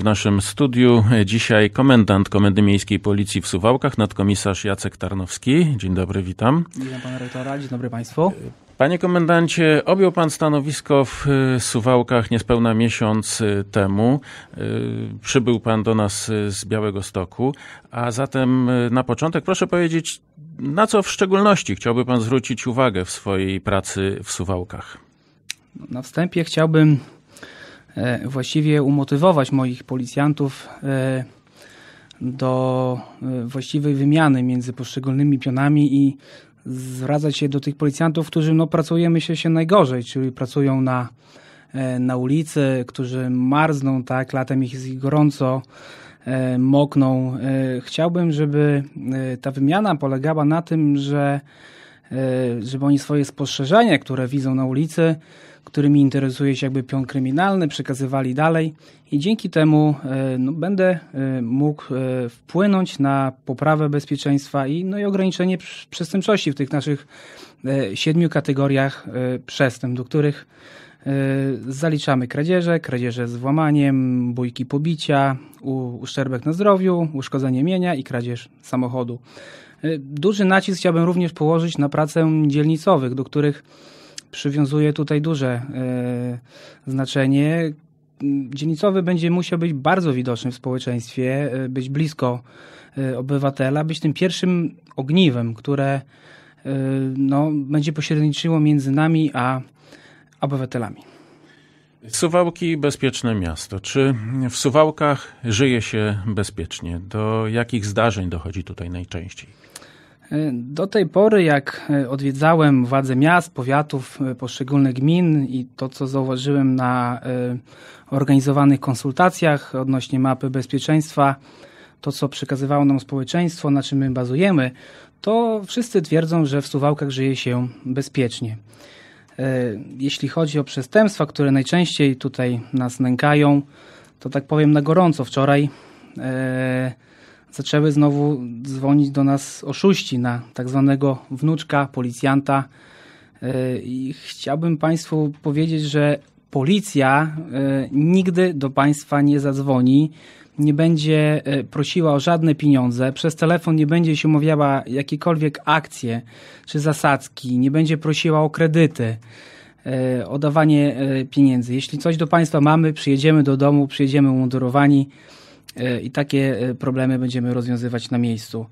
W naszym studiu dzisiaj komendant Komendy Miejskiej Policji w Suwałkach, nadkomisarz Jacek Tarnowski. Dzień dobry, witam. Dzień dobry, pana rektora, dzień dobry państwu. Panie komendancie, objął pan stanowisko w y, Suwałkach niespełna miesiąc y, temu. Y, przybył pan do nas z Białego Stoku, a zatem na początek proszę powiedzieć, na co w szczególności chciałby pan zwrócić uwagę w swojej pracy w Suwałkach? Na wstępie chciałbym E, właściwie umotywować moich policjantów e, do e, właściwej wymiany między poszczególnymi pionami i zwracać się do tych policjantów, którzy no, pracujemy się, się najgorzej, czyli pracują na, na ulicy, którzy marzną, tak, latem ich jest gorąco, mokną. Chciałbym, żeby ta wymiana polegała na tym, że żeby oni swoje spostrzeżenia, które widzą na ulicy, którymi interesuje się jakby pion kryminalny, przekazywali dalej i dzięki temu e, no, będę e, mógł e, wpłynąć na poprawę bezpieczeństwa i, no, i ograniczenie przestępczości w tych naszych siedmiu kategoriach przestępstw, do których zaliczamy kradzieże, kradzieże z włamaniem, bójki pobicia, uszczerbek na zdrowiu, uszkodzenie mienia i kradzież samochodu. Duży nacisk chciałbym również położyć na pracę dzielnicowych, do których przywiązuje tutaj duże e, znaczenie. Dzielnicowy będzie musiał być bardzo widoczny w społeczeństwie, e, być blisko e, obywatela, być tym pierwszym ogniwem, które no, będzie pośredniczyło między nami a obywatelami. Suwałki bezpieczne miasto. Czy w Suwałkach żyje się bezpiecznie? Do jakich zdarzeń dochodzi tutaj najczęściej? E, do tej pory, jak e, odwiedzałem władze miast, powiatów, e, poszczególnych gmin i to, co zauważyłem na organizowanych konsultacjach odnośnie mapy bezpieczeństwa, to, co przekazywało nam społeczeństwo, na czym my bazujemy, to wszyscy twierdzą, że w Suwałkach żyje się bezpiecznie. Jeśli chodzi o przestępstwa, które najczęściej tutaj nas nękają, to tak powiem na gorąco wczoraj. Yy, zaczęły znowu dzwonić do nas oszuści na tak zwanego wnuczka, policjanta. E, I chciałbym Państwu powiedzieć, że policja e, nigdy do Państwa nie zadzwoni, nie będzie e, prosiła o żadne pieniądze, przez telefon nie będzie się umawiała jakiekolwiek akcje czy zasadzki, nie będzie prosiła o kredyty o dawanie pieniędzy. Jeśli coś do Państwa mamy, przyjedziemy do domu, przyjedziemy umundurowani, E, i takie e, problemy będziemy rozwiązywać na miejscu.